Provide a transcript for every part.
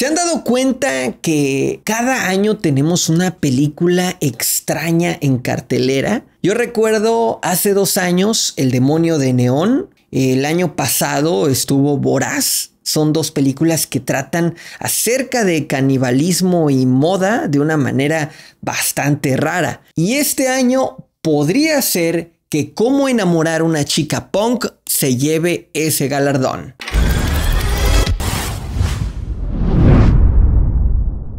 ¿Se han dado cuenta que cada año tenemos una película extraña en cartelera? Yo recuerdo hace dos años El demonio de Neón, el año pasado estuvo Voraz. Son dos películas que tratan acerca de canibalismo y moda de una manera bastante rara. Y este año podría ser que cómo enamorar a una chica punk se lleve ese galardón.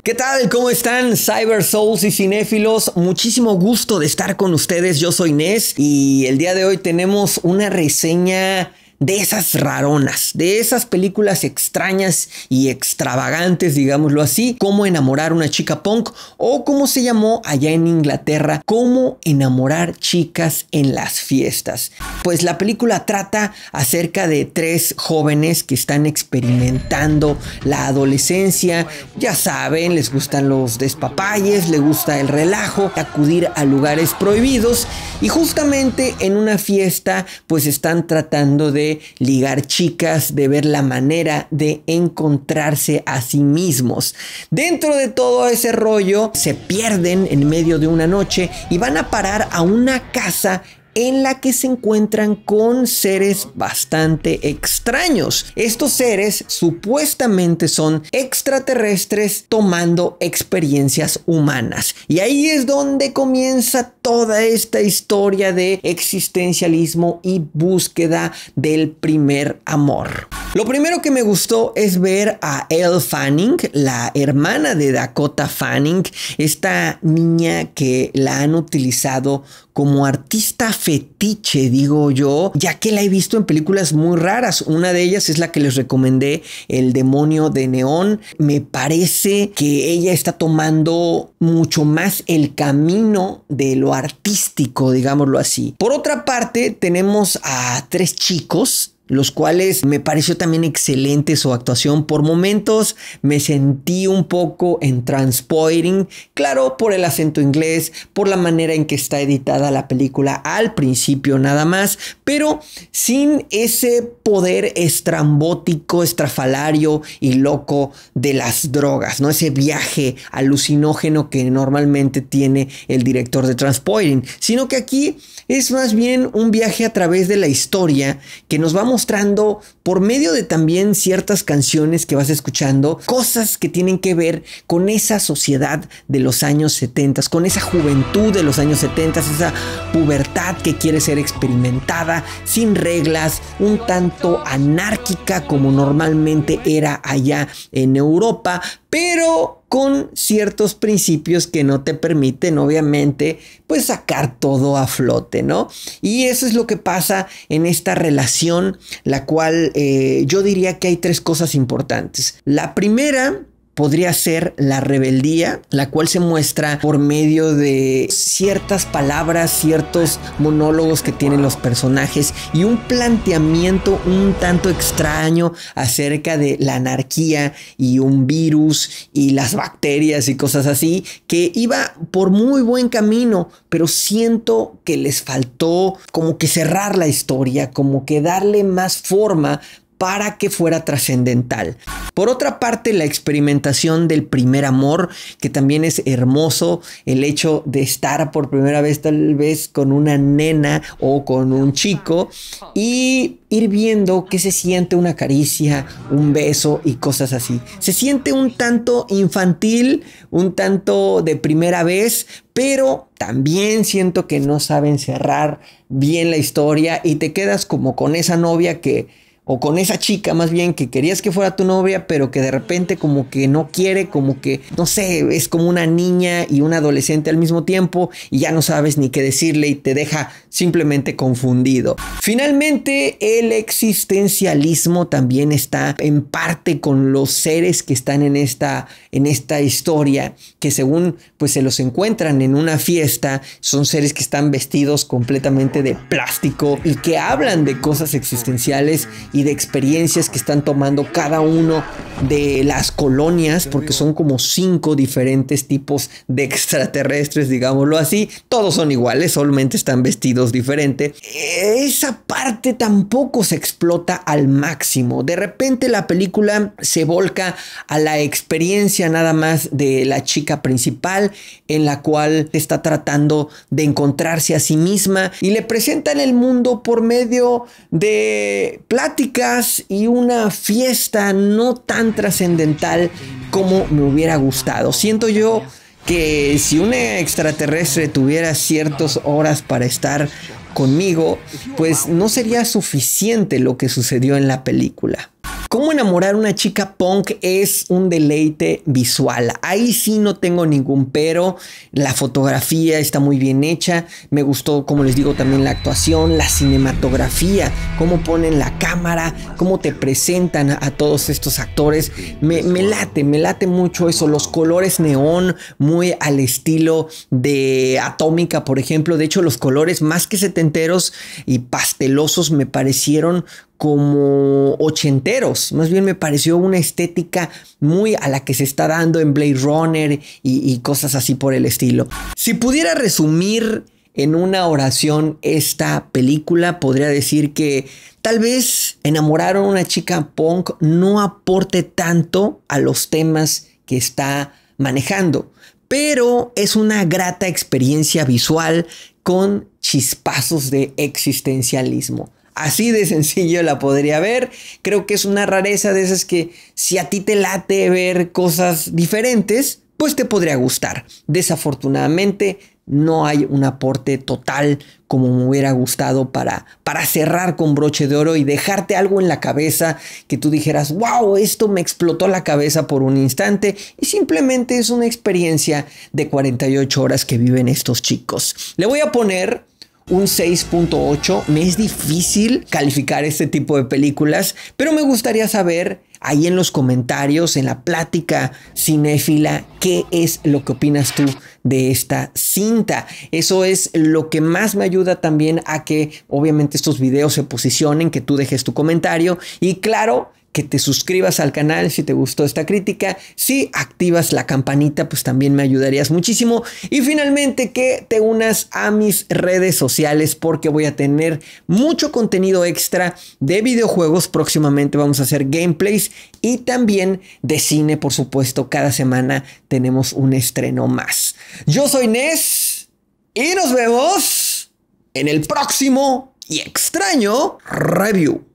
¿Qué tal? ¿Cómo están Cyber Souls y cinéfilos? Muchísimo gusto de estar con ustedes. Yo soy Nes y el día de hoy tenemos una reseña de esas raronas, de esas películas extrañas y extravagantes, digámoslo así, como enamorar una chica punk o como se llamó allá en Inglaterra, cómo enamorar chicas en las fiestas. Pues la película trata acerca de tres jóvenes que están experimentando la adolescencia, ya saben, les gustan los despapalles, les gusta el relajo, acudir a lugares prohibidos y justamente en una fiesta pues están tratando de ligar chicas, de ver la manera de encontrarse a sí mismos. Dentro de todo ese rollo, se pierden en medio de una noche y van a parar a una casa en la que se encuentran con seres bastante extraños. Estos seres supuestamente son extraterrestres tomando experiencias humanas. Y ahí es donde comienza toda esta historia de existencialismo y búsqueda del primer amor. Lo primero que me gustó es ver a Elle Fanning, la hermana de Dakota Fanning, esta niña que la han utilizado como artista fetiche, digo yo, ya que la he visto en películas muy raras. Una de ellas es la que les recomendé, El demonio de neón. Me parece que ella está tomando mucho más el camino de lo artístico, digámoslo así. Por otra parte, tenemos a tres chicos los cuales me pareció también excelente su actuación. Por momentos me sentí un poco en Transpoiring, claro, por el acento inglés, por la manera en que está editada la película al principio nada más, pero sin ese poder estrambótico, estrafalario y loco de las drogas, ¿no? Ese viaje alucinógeno que normalmente tiene el director de Transpoiring, sino que aquí es más bien un viaje a través de la historia que nos vamos mostrando por medio de también ciertas canciones que vas escuchando, cosas que tienen que ver con esa sociedad de los años 70, con esa juventud de los años 70, esa pubertad que quiere ser experimentada, sin reglas, un tanto anárquica como normalmente era allá en Europa, pero con ciertos principios que no te permiten, obviamente, pues sacar todo a flote, ¿no? Y eso es lo que pasa en esta relación, la cual eh, yo diría que hay tres cosas importantes. La primera podría ser la rebeldía, la cual se muestra por medio de ciertas palabras, ciertos monólogos que tienen los personajes y un planteamiento un tanto extraño acerca de la anarquía y un virus y las bacterias y cosas así, que iba por muy buen camino, pero siento que les faltó como que cerrar la historia, como que darle más forma para que fuera trascendental. Por otra parte, la experimentación del primer amor, que también es hermoso, el hecho de estar por primera vez tal vez con una nena o con un chico y ir viendo qué se siente una caricia, un beso y cosas así. Se siente un tanto infantil, un tanto de primera vez, pero también siento que no saben cerrar bien la historia y te quedas como con esa novia que o con esa chica más bien que querías que fuera tu novia, pero que de repente como que no quiere, como que, no sé, es como una niña y un adolescente al mismo tiempo y ya no sabes ni qué decirle y te deja simplemente confundido. Finalmente, el existencialismo también está en parte con los seres que están en esta, en esta historia, que según pues se los encuentran en una fiesta, son seres que están vestidos completamente de plástico y que hablan de cosas existenciales y de experiencias que están tomando cada uno de las colonias, porque son como cinco diferentes tipos de extraterrestres, digámoslo así. Todos son iguales, solamente están vestidos diferente. Esa parte tampoco se explota al máximo. De repente la película se volca a la experiencia nada más de la chica principal, en la cual está tratando de encontrarse a sí misma y le presentan el mundo por medio de pláticas y una fiesta no tan tan trascendental como me hubiera gustado. Siento yo que si un extraterrestre tuviera ciertas horas para estar conmigo, pues no sería suficiente lo que sucedió en la película. Cómo enamorar a una chica punk es un deleite visual. Ahí sí no tengo ningún pero. La fotografía está muy bien hecha. Me gustó, como les digo, también la actuación, la cinematografía, cómo ponen la cámara, cómo te presentan a, todos estos actores. Me, me, late, me late mucho eso. Los colores neón, muy al estilo de Atómica, por ejemplo. De hecho, los colores más que setenteros y pastelosos me parecieron como ochenteros. Más bien me pareció una estética muy a la que se está dando en Blade Runner y, cosas así por el estilo. Si pudiera resumir en una oración esta película, podría decir que tal vez enamorar a una chica punk no aporte tanto a los temas que está manejando, pero es una grata experiencia visual con chispazos de existencialismo. Así de sencillo la podría ver. Creo que es una rareza de esas que si a ti te late ver cosas diferentes, pues te podría gustar. Desafortunadamente no hay un aporte total como me hubiera gustado para, para cerrar con broche de oro y dejarte algo en la cabeza que tú dijeras, wow, esto me explotó la cabeza por un instante y simplemente es una experiencia de 48 horas que viven estos chicos. Le voy a poner un 6.8. Me es difícil calificar este tipo de películas, pero me gustaría saber ahí en los comentarios, en la plática cinéfila, qué es lo que opinas tú de esta cinta. Eso es lo que más me ayuda también a que obviamente estos videos se posicionen, que tú dejes tu comentario y claro, que te suscribas al canal si te gustó esta crítica. Si activas la campanita, pues también me ayudarías muchísimo. Y finalmente que te unas a mis redes sociales porque voy a tener mucho contenido extra de videojuegos. Próximamente vamos a hacer gameplays y también de cine, por supuesto. Cada semana tenemos un estreno más. Yo soy Nes y nos vemos en el próximo y extraño review.